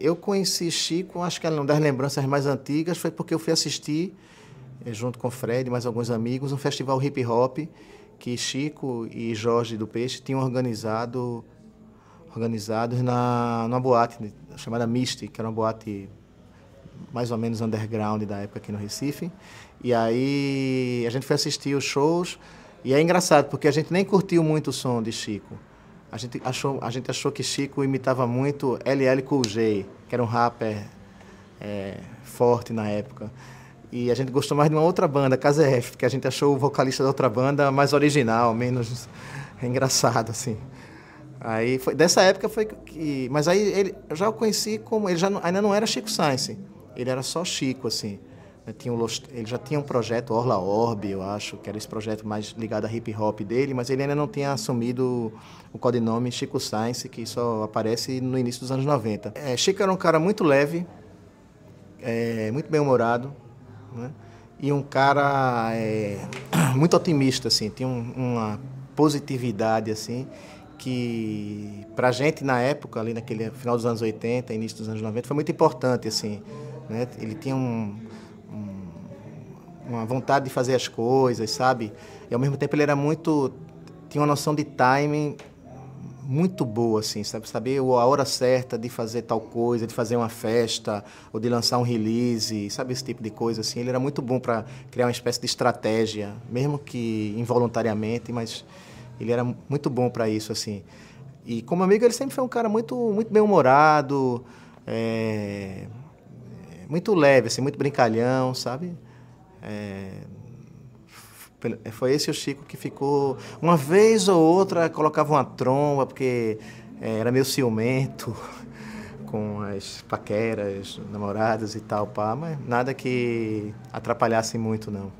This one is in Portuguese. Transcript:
Eu conheci Chico, acho que uma das lembranças mais antigas foi porque eu fui assistir, eh, junto com Fred e mais alguns amigos, um festival hip hop que Chico e Jorge do Peixe tinham organizado organizados na, numa boate chamada Misty, que era uma boate mais ou menos underground da época aqui no Recife. E aí a gente foi assistir os shows e é engraçado porque a gente nem curtiu muito o som de Chico. A gente achou, a gente achou que Chico imitava muito LL Cool J, que era um rapper é, forte na época. E a gente gostou mais de uma outra banda, Casa F, que a gente achou o vocalista da outra banda mais original, menos engraçado, assim. Aí foi, dessa época foi que. Mas aí ele, eu já o conheci como. Ele já ainda não era Chico Sainz. Ele era só Chico, assim. Tinha um, ele já tinha um projeto, Orla Orb, eu acho, que era esse projeto mais ligado a hip hop dele, mas ele ainda não tinha assumido o codinome Chico Science, que só aparece no início dos anos 90. É, Chico era um cara muito leve, é, muito bem-humorado, né? e um cara é, muito otimista, assim, tinha um, uma positividade, assim, que pra gente na época, ali naquele final dos anos 80, início dos anos 90, foi muito importante, assim, né? Ele tinha um uma vontade de fazer as coisas, sabe? E ao mesmo tempo ele era muito. tinha uma noção de timing muito boa, assim, sabe? Saber a hora certa de fazer tal coisa, de fazer uma festa, ou de lançar um release, sabe? Esse tipo de coisa, assim. Ele era muito bom para criar uma espécie de estratégia, mesmo que involuntariamente, mas ele era muito bom para isso, assim. E como amigo, ele sempre foi um cara muito, muito bem-humorado, é... muito leve, assim, muito brincalhão, sabe? É, foi esse o Chico que ficou. Uma vez ou outra colocava uma tromba, porque é, era meio ciumento com as paqueras, namoradas e tal, pá, mas nada que atrapalhasse muito, não.